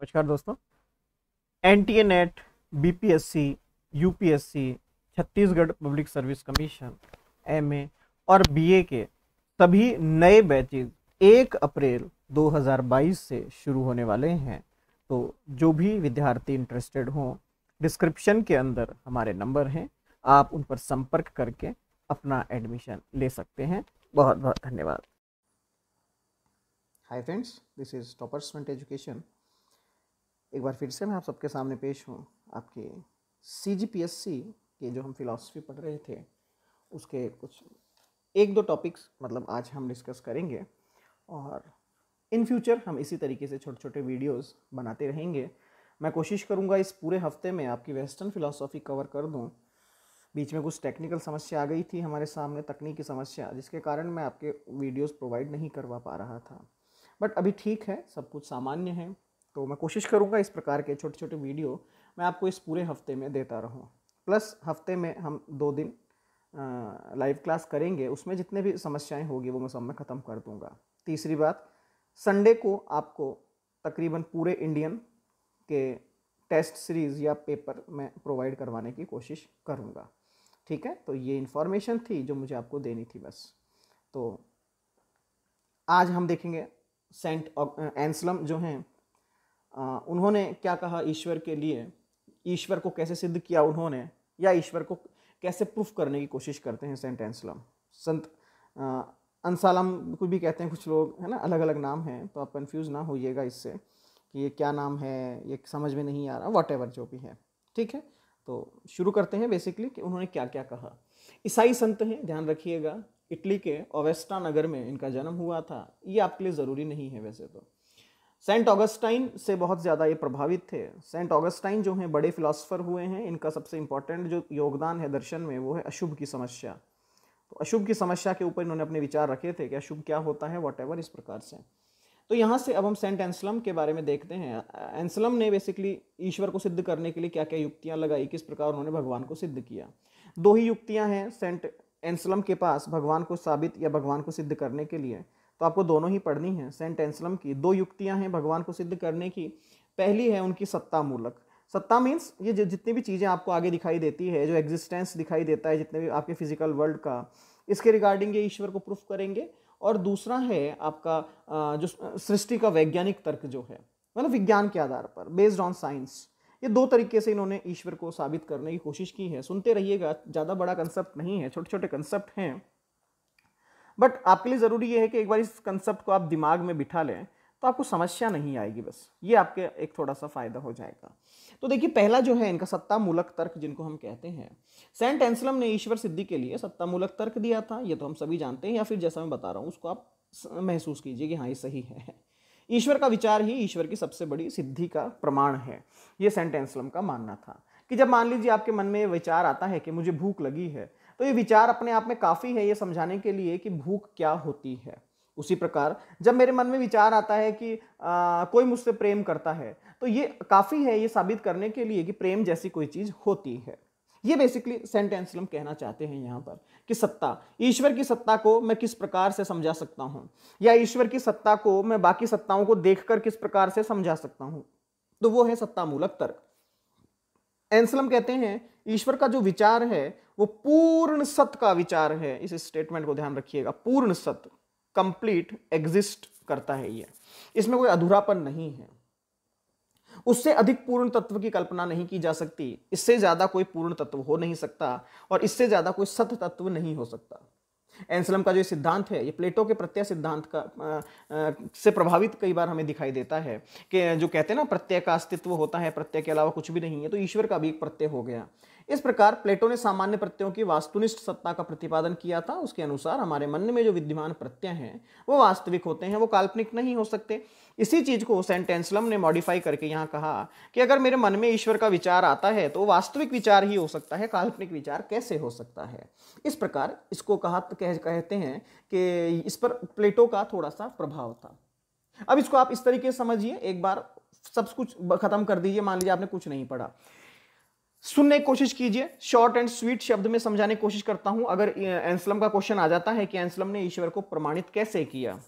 नमस्कार दोस्तों N T A net B P S C U P S C Chhattisgarh public service commission M A और B ए के सभी नए बैचेज एक अप्रैल 2022 से शुरू होने वाले हैं तो जो भी विद्यार्थी इंटरेस्टेड हों डिस्क्रिप्शन के अंदर हमारे नंबर हैं आप उन पर संपर्क करके अपना एडमिशन ले सकते हैं बहुत बहुत धन्यवाद हाय फ्रेंड्स दिस इज टॉपर्समेंट एजुकेशन एक बार फिर से मैं आप सबके सामने पेश हूँ आपके सी जी पी एस सी के जो हम फिलासफी पढ़ रहे थे उसके कुछ एक दो टॉपिक्स मतलब आज हम डिस्कस करेंगे और इन फ्यूचर हम इसी तरीके से छोटे छोटे वीडियोस बनाते रहेंगे मैं कोशिश करूँगा इस पूरे हफ्ते में आपकी वेस्टर्न फिलासफी कवर कर दूँ बीच में कुछ टेक्निकल समस्या आ गई थी हमारे सामने तकनीकी समस्या जिसके कारण मैं आपके वीडियोस प्रोवाइड नहीं करवा पा रहा था बट अभी ठीक है सब कुछ सामान्य है तो मैं कोशिश करूँगा इस प्रकार के छोटे छोटे वीडियो मैं आपको इस पूरे हफ्ते में देता रहूँ प्लस हफ्ते में हम दो दिन लाइव क्लास करेंगे उसमें जितने भी समस्याएं होगी वो मैं सब में ख़त्म कर दूँगा तीसरी बात संडे को आपको तकरीबन पूरे इंडियन के टेस्ट सीरीज़ या पेपर मैं प्रोवाइड करवाने की कोशिश करूँगा ठीक है तो ये इन्फॉर्मेशन थी जो मुझे आपको देनी थी बस तो आज हम देखेंगे सेंट एंसलम जो हैं उन्होंने क्या कहा ईश्वर के लिए ईश्वर को कैसे सिद्ध किया उन्होंने या ईश्वर को कैसे प्रूफ करने की कोशिश करते हैं सेंट एंसलम संत अंसालम को भी कहते हैं कुछ लोग है ना अलग अलग नाम हैं तो आप कन्फ्यूज़ ना होइएगा इससे कि ये क्या नाम है ये समझ में नहीं आ रहा वॉट जो भी है ठीक है तो शुरू करते हैं बेसिकली कि उन्होंने क्या क्या कहा ईसाई संत हैं ध्यान रखिएगा इटली के ओवेस्टा नगर में इनका जन्म हुआ था ये आपके लिए ज़रूरी नहीं है वैसे तो सेंट ऑगस्टाइन से बहुत ज़्यादा ये प्रभावित थे सेंट ऑगस्टाइन जो हैं बड़े फिलासफ़र हुए हैं इनका सबसे इम्पॉर्टेंट जो योगदान है दर्शन में वो है अशुभ की समस्या तो अशुभ की समस्या के ऊपर इन्होंने अपने विचार रखे थे कि अशुभ क्या होता है वॉट इस प्रकार से तो यहाँ से अब हम सेंट एंसलम के बारे में देखते हैं एंसलम ने बेसिकली ईश्वर को सिद्ध करने के लिए क्या क्या युक्तियाँ लगाई किस प्रकार उन्होंने भगवान को सिद्ध किया दो ही युक्तियाँ हैं सेंट एंसलम के पास भगवान को साबित या भगवान को सिद्ध करने के लिए तो आपको दोनों ही पढ़नी है सेंट एंसलम की दो युक्तियाँ हैं भगवान को सिद्ध करने की पहली है उनकी सत्ता मूलक सत्ता मीन्स ये जितनी भी चीज़ें आपको आगे दिखाई देती है जो एग्जिस्टेंस दिखाई देता है जितने भी आपके फिजिकल वर्ल्ड का इसके रिगार्डिंग ये ईश्वर को प्रूफ करेंगे और दूसरा है आपका जो सृष्टि का वैज्ञानिक तर्क जो है मतलब विज्ञान के आधार पर बेस्ड ऑन साइंस ये दो तरीके से इन्होंने ईश्वर को साबित करने की कोशिश की है सुनते रहिएगा ज़्यादा बड़ा कंसेप्ट नहीं है छोटे छोटे कंसेप्ट हैं बट आपके लिए ज़रूरी ये है कि एक बार इस कंसेप्ट को आप दिमाग में बिठा लें तो आपको समस्या नहीं आएगी बस ये आपके एक थोड़ा सा फ़ायदा हो जाएगा तो देखिए पहला जो है इनका सत्ता मूलक तर्क जिनको हम कहते हैं सेंट एंसलम ने ईश्वर सिद्धि के लिए सत्ता मूलक तर्क दिया था ये तो हम सभी जानते हैं या फिर जैसा मैं बता रहा हूँ उसको आप महसूस कीजिए कि हाँ ये सही है ईश्वर का विचार ही ईश्वर की सबसे बड़ी सिद्धि का प्रमाण है ये सेंट एंसलम का मानना था कि जब मान लीजिए आपके मन में विचार आता है कि मुझे भूख लगी है तो ये विचार अपने आप में काफ़ी है ये समझाने के लिए कि भूख क्या होती है उसी प्रकार जब मेरे मन में विचार आता है कि आ, कोई मुझसे प्रेम करता है तो ये काफ़ी है ये साबित करने के लिए कि प्रेम जैसी कोई चीज़ होती है ये बेसिकली सेंट एंसलम कहना चाहते हैं यहाँ पर कि सत्ता ईश्वर की सत्ता को मैं किस प्रकार से समझा सकता हूँ या ईश्वर की सत्ता को मैं बाकी सत्ताओं को देखकर किस प्रकार से समझा सकता हूँ तो वो है सत्तामूलक तर्क एंसलम कहते हैं ईश्वर का जो विचार है वो पूर्ण सत्य का विचार है इस स्टेटमेंट को ध्यान रखिएगा पूर्ण सत्य कंप्लीट एग्जिस्ट करता है ये इसमें कोई अधूरापन नहीं है उससे अधिक पूर्ण तत्व की कल्पना नहीं की जा सकती इससे ज्यादा कोई पूर्ण तत्व हो नहीं सकता और इससे ज्यादा कोई सत तत्व नहीं हो सकता एंसलम का जो सिद्धांत है ये प्लेटो के प्रत्यय सिद्धांत का आ, आ, से प्रभावित कई बार हमें दिखाई देता है कि जो कहते हैं ना प्रत्यय का अस्तित्व होता है प्रत्यय के अलावा कुछ भी नहीं है तो ईश्वर का भी एक प्रत्यय हो गया इस प्रकार प्लेटो ने सामान्य प्रत्ययों की वास्तुनिष्ठ सत्ता का प्रतिपादन किया था उसके अनुसार हमारे मन में जो विद्यमान प्रत्यय हैं वो वास्तविक होते हैं वो काल्पनिक नहीं हो सकते इसी चीज को सेंटेंसलम ने मॉडिफाई करके यहाँ कहा कि अगर मेरे मन में ईश्वर का विचार आता है तो वास्तविक विचार ही हो सकता है काल्पनिक विचार कैसे हो सकता है इस प्रकार इसको कहा कह, कहते हैं कि इस पर प्लेटो का थोड़ा सा प्रभाव था अब इसको आप इस तरीके से समझिए एक बार सब कुछ खत्म कर दीजिए मान लीजिए आपने कुछ नहीं पढ़ा सुनने की कोशिश कीजिए शॉर्ट एंड स्वीट शब्द में समझाने की कोशिश करता हूं अगर एंसलम का क्वेश्चन आ जाता है कि एंसलम ने ईश्वर को प्रमाणित कैसे किया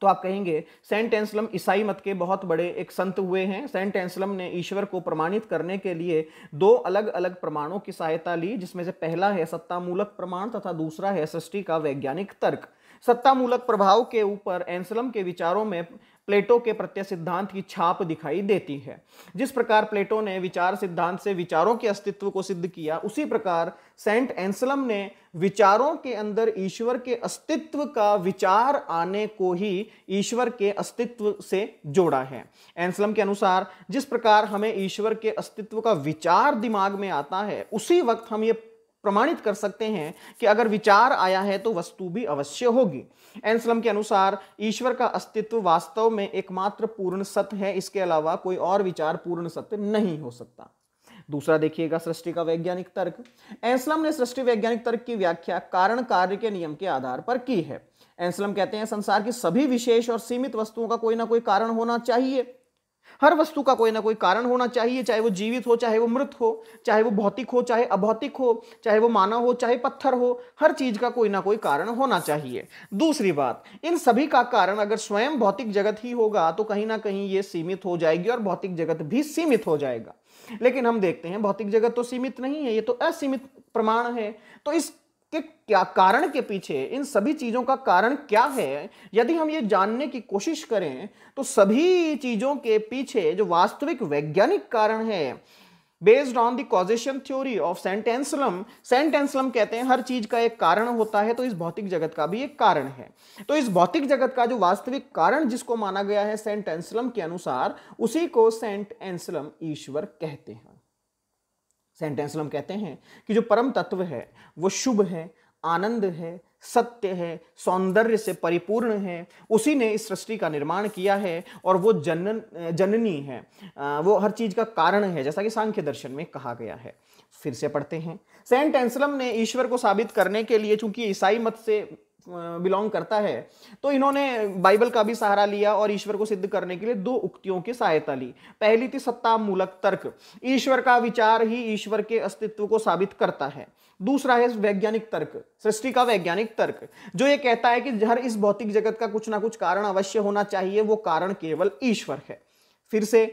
तो आप कहेंगे सेंट एंसलम ईसाई मत के बहुत बड़े एक संत हुए हैं सेंट एंसलम ने ईश्वर को प्रमाणित करने के लिए दो अलग अलग प्रमाणों की सहायता ली जिसमें से पहला है सत्तामूलक प्रमाण तथा दूसरा है सृष्टि का वैज्ञानिक तर्क सत्तामूलक प्रभाव के ऊपर एंसलम के विचारों में प्लेटो के प्रत्यय सिद्धांत की छाप दिखाई देती है जिस प्रकार प्लेटो ने विचार सिद्धांत से विचारों के अस्तित्व को सिद्ध किया उसी प्रकार सेंट एंसलम ने विचारों के अंदर ईश्वर के अस्तित्व का विचार आने को ही ईश्वर के अस्तित्व से जोड़ा है एंसलम के अनुसार जिस प्रकार हमें ईश्वर के अस्तित्व का विचार दिमाग में आता है उसी वक्त हम ये प्रमाणित कर सकते हैं कि अगर विचार आया है तो वस्तु भी अवश्य होगी एंसलम के अनुसार ईश्वर का अस्तित्व वास्तव में एकमात्र पूर्ण सत्य है इसके अलावा कोई और विचार पूर्ण सत्य नहीं हो सकता दूसरा देखिएगा सृष्टि का वैज्ञानिक तर्क एंसलम ने सृष्टि वैज्ञानिक तर्क की व्याख्या कारण कार्य के नियम के आधार पर की है एंसलम कहते हैं संसार की सभी विशेष और सीमित वस्तुओं का कोई ना कोई कारण होना चाहिए हर वस्तु का कोई ना कोई कारण होना चाहिए चाहे वो जीवित हो चाहे वो मृत हो चाहे वो भौतिक हो चाहे अभौतिक हो चाहे वो मानव हो चाहे पत्थर हो हर चीज का कोई ना कोई कारण होना चाहिए दूसरी बात इन सभी का कारण अगर स्वयं भौतिक जगत ही होगा तो कहीं ना कहीं ये सीमित हो जाएगी और भौतिक जगत भी सीमित हो जाएगा लेकिन हम देखते हैं भौतिक जगत तो सीमित नहीं है ये तो असीमित प्रमाण है तो इस कि क्या कारण के पीछे इन सभी चीज़ों का कारण क्या है यदि हम ये जानने की कोशिश करें तो सभी चीज़ों के पीछे जो वास्तविक वैज्ञानिक कारण है based on the causation theory of Saint Anselm Saint Anselm कहते हैं हर चीज का एक कारण होता है तो इस भौतिक जगत का भी एक कारण है तो इस भौतिक जगत का जो वास्तविक कारण जिसको माना गया है सेंट एंसलम के अनुसार उसी को सेंट एंसलम ईश्वर कहते हैं सेंटेंस हम कहते हैं कि जो परम तत्व है वो शुभ है आनंद है सत्य है सौंदर्य से परिपूर्ण है उसी ने इस सृष्टि का निर्माण किया है और वो जनन जननी है वो हर चीज़ का कारण है जैसा कि सांख्य दर्शन में कहा गया है फिर से पढ़ते हैं सेंट एंसलम ने ईश्वर को साबित करने के लिए चूंकि ईसाई मत से बिलोंग करता है तो इन्होंने बाइबल का भी सहारा लिया और ईश्वर को सिद्ध करने के लिए दो उक्तियों की सहायता ली पहली थी सत्ता मूलक तर्क ईश्वर का विचार ही ईश्वर के अस्तित्व को साबित करता है दूसरा है वैज्ञानिक तर्क सृष्टि का वैज्ञानिक तर्क जो ये कहता है कि हर इस भौतिक जगत का कुछ ना कुछ कारण अवश्य होना चाहिए वो कारण केवल ईश्वर है फिर से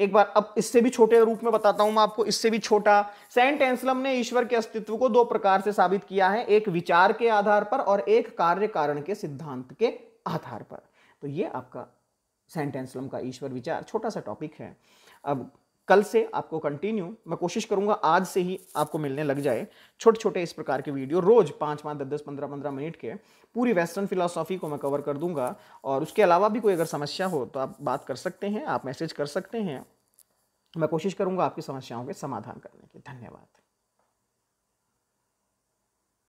एक बार अब इससे भी छोटे रूप में बताता हूं मैं आपको इससे भी छोटा सेंट एंसलम ने ईश्वर के अस्तित्व को दो प्रकार से साबित किया है एक विचार के आधार पर और एक कार्य कारण के सिद्धांत के आधार पर तो ये आपका सेंट एंसलम का ईश्वर विचार छोटा सा टॉपिक है अब कल से आपको कंटिन्यू मैं कोशिश करूंगा आज से ही आपको मिलने लग जाए छोटे छोटे इस प्रकार के वीडियो रोज पाँच पाँच दस दस पंद्रह पंद्रह मिनट के पूरी वेस्टर्न फिलोसॉफी को मैं कवर कर दूंगा और उसके अलावा भी कोई अगर समस्या हो तो आप बात कर सकते हैं आप मैसेज कर सकते हैं मैं कोशिश करूंगा आपकी समस्याओं के समाधान करने की धन्यवाद